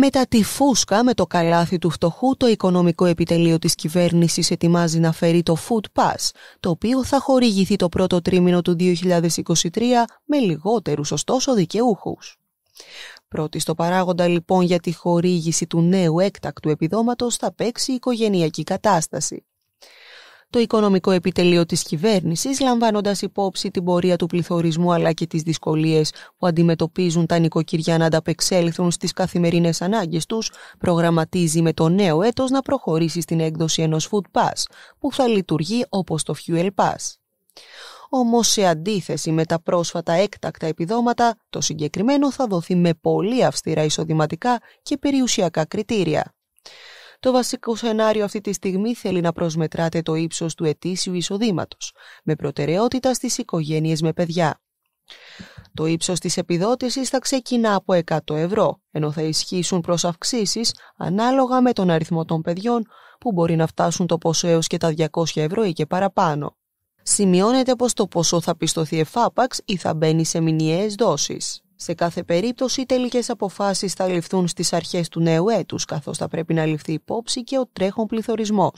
Μετά τη φούσκα με το καλάθι του φτωχού, το οικονομικό επιτελείο της κυβέρνησης ετοιμάζει να φέρει το Food Pass, το οποίο θα χορηγηθεί το πρώτο τρίμηνο του 2023 με λιγότερους ωστόσο δικαιούχους. Πρώτη στο παράγοντα λοιπόν για τη χορήγηση του νέου έκτακτου επιδόματος θα παίξει η οικογενειακή κατάσταση το οικονομικό επιτελείο της κυβέρνησης, λαμβάνοντας υπόψη την πορεία του πληθωρισμού αλλά και τις δυσκολίες που αντιμετωπίζουν τα νοικοκυριά να ανταπεξέλθουν στις καθημερινές ανάγκες τους, προγραμματίζει με το νέο έτος να προχωρήσει στην έκδοση ενός Food Pass, που θα λειτουργεί όπως το Fuel Pass. Όμως σε αντίθεση με τα πρόσφατα έκτακτα επιδόματα, το συγκεκριμένο θα δοθεί με πολύ αυστηρά εισοδηματικά και περιουσιακά κριτήρια. Το βασικό σενάριο αυτή τη στιγμή θέλει να προσμετράτε το ύψος του ετήσιου εισοδήματος, με προτεραιότητα στις οικογένειες με παιδιά. Το ύψος της επιδότησης θα ξεκινά από 100 ευρώ, ενώ θα ισχύσουν προς αυξήσεις ανάλογα με τον αριθμό των παιδιών, που μπορεί να φτάσουν το ποσό έως και τα 200 ευρώ ή και παραπάνω. Σημειώνεται πως το ποσό θα πιστωθεί εφάπαξ ή θα μπαίνει σε μηνιαίες δόσεις. Σε κάθε περίπτωση, οι τελικές αποφάσεις θα ληφθούν στις αρχές του νέου έτους, καθώς θα πρέπει να ληφθεί υπόψη και ο τρέχον πληθωρισμός.